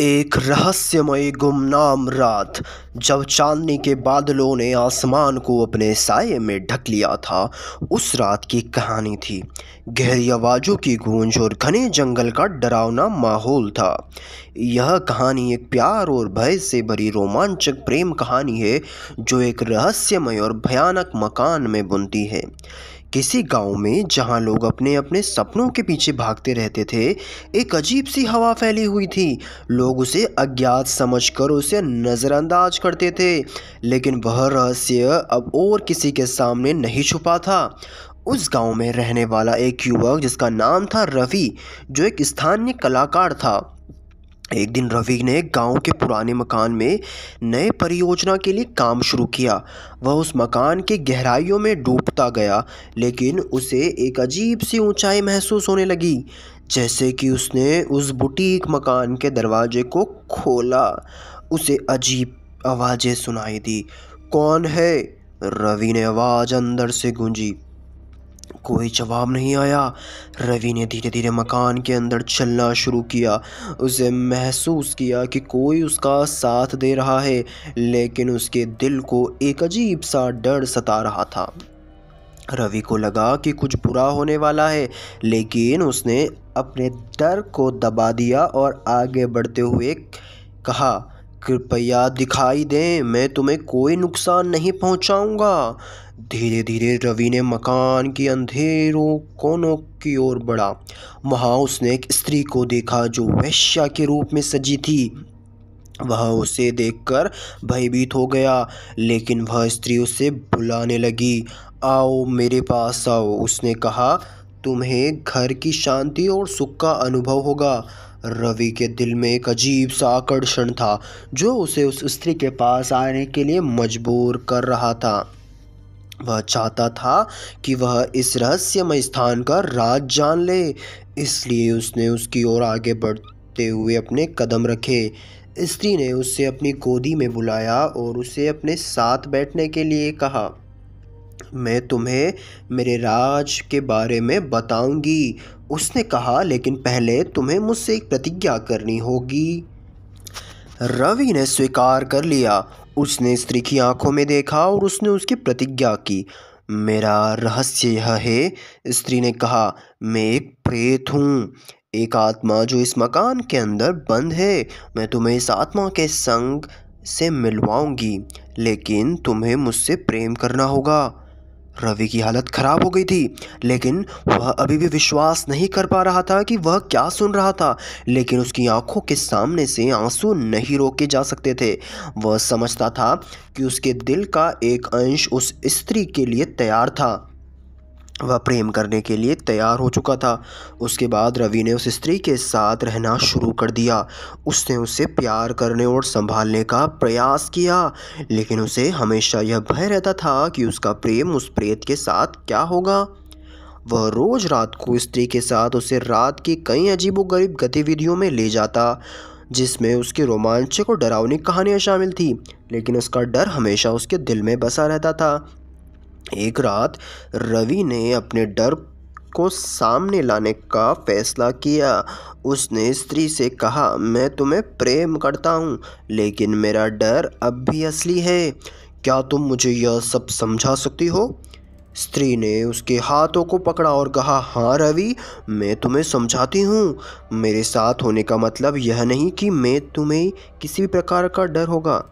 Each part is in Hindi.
एक रहस्यमय गुमनाम रात जब चांदनी के बादलों ने आसमान को अपने साय में ढक लिया था उस रात की कहानी थी गहरी आवाज़ों की गूंज और घने जंगल का डरावना माहौल था यह कहानी एक प्यार और भय से भरी रोमांचक प्रेम कहानी है जो एक रहस्यमय और भयानक मकान में बुनती है किसी गांव में जहां लोग अपने अपने सपनों के पीछे भागते रहते थे एक अजीब सी हवा फैली हुई थी लोग उसे अज्ञात समझकर उसे नज़रअंदाज करते थे लेकिन वह रहस्य अब और किसी के सामने नहीं छुपा था उस गांव में रहने वाला एक युवक जिसका नाम था रवि जो एक स्थानीय कलाकार था एक दिन रवि ने गांव के पुराने मकान में नए परियोजना के लिए काम शुरू किया वह उस मकान के गहराइयों में डूबता गया लेकिन उसे एक अजीब सी ऊंचाई महसूस होने लगी जैसे कि उसने उस बुटीक मकान के दरवाजे को खोला उसे अजीब आवाज़ें सुनाई दी कौन है रवि ने आवाज़ अंदर से गूंजी कोई जवाब नहीं आया रवि ने धीरे धीरे मकान के अंदर चलना शुरू किया उसे महसूस किया कि कोई उसका साथ दे रहा है लेकिन उसके दिल को एक अजीब सा डर सता रहा था रवि को लगा कि कुछ बुरा होने वाला है लेकिन उसने अपने डर को दबा दिया और आगे बढ़ते हुए कहा कृपया दिखाई दें मैं तुम्हें कोई नुकसान नहीं पहुंचाऊंगा धीरे धीरे रवि ने मकान की अंधेरों कोनों की ओर बढ़ा वहाँ उसने एक स्त्री को देखा जो वैश्या के रूप में सजी थी वह उसे देखकर भयभीत हो गया लेकिन वह स्त्री उसे बुलाने लगी आओ मेरे पास आओ उसने कहा तुम्हें घर की शांति और सुख का अनुभव होगा रवि के दिल में एक अजीब सा आकर्षण था जो उसे उस स्त्री के पास आने के लिए मजबूर कर रहा था वह चाहता था कि वह इस रहस्यमय स्थान का राज जान ले इसलिए उसने उसकी ओर आगे बढ़ते हुए अपने कदम रखे स्त्री ने उससे अपनी गोदी में बुलाया और उसे अपने साथ बैठने के लिए कहा मैं तुम्हें मेरे राज के बारे में बताऊंगी उसने कहा लेकिन पहले तुम्हें मुझसे एक प्रतिज्ञा करनी होगी रवि ने स्वीकार कर लिया उसने स्त्री की आंखों में देखा और उसने उसकी प्रतिज्ञा की मेरा रहस्य यह है स्त्री ने कहा मैं एक प्रेत हूँ एक आत्मा जो इस मकान के अंदर बंद है मैं तुम्हें इस आत्मा के संग से मिलवाऊंगी लेकिन तुम्हें मुझसे प्रेम करना होगा रवि की हालत खराब हो गई थी लेकिन वह अभी भी विश्वास नहीं कर पा रहा था कि वह क्या सुन रहा था लेकिन उसकी आंखों के सामने से आंसू नहीं रोके जा सकते थे वह समझता था कि उसके दिल का एक अंश उस स्त्री के लिए तैयार था वह प्रेम करने के लिए तैयार हो चुका था उसके बाद रवि ने उस स्त्री के साथ रहना शुरू कर दिया उसने उसे प्यार करने और संभालने का प्रयास किया लेकिन उसे हमेशा यह भय रहता था कि उसका प्रेम उस प्रेत के साथ क्या होगा वह रोज़ रात को स्त्री के साथ उसे रात की कई अजीबोगरीब गतिविधियों में ले जाता जिसमें उसके रोमांचक और डरावनी कहानियाँ शामिल थी लेकिन उसका डर हमेशा उसके दिल में बसा रहता था एक रात रवि ने अपने डर को सामने लाने का फैसला किया उसने स्त्री से कहा मैं तुम्हें प्रेम करता हूँ लेकिन मेरा डर अब भी असली है क्या तुम मुझे यह सब समझा सकती हो स्त्री ने उसके हाथों को पकड़ा और कहा हाँ रवि मैं तुम्हें समझाती हूँ मेरे साथ होने का मतलब यह नहीं कि मैं तुम्हें किसी भी प्रकार का डर होगा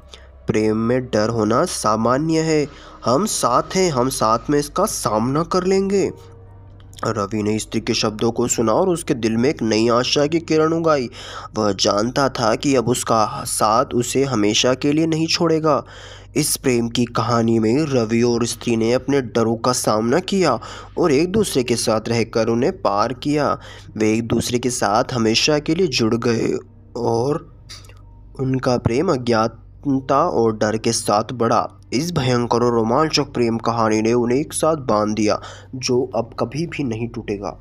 प्रेम में डर होना सामान्य है हम साथ हैं हम साथ में इसका सामना कर लेंगे रवि ने स्त्री के शब्दों को सुना और उसके दिल में एक नई आशा की किरण उगाई वह जानता था कि अब उसका साथ उसे हमेशा के लिए नहीं छोड़ेगा इस प्रेम की कहानी में रवि और स्त्री ने अपने डरों का सामना किया और एक दूसरे के साथ रहकर उन्हें पार किया वे एक दूसरे के साथ हमेशा के लिए जुड़ गए और उनका प्रेम अज्ञात चिंता और डर के साथ बढ़ा इस भयंकर और रोमांचक प्रेम कहानी ने उन्हें एक साथ बांध दिया जो अब कभी भी नहीं टूटेगा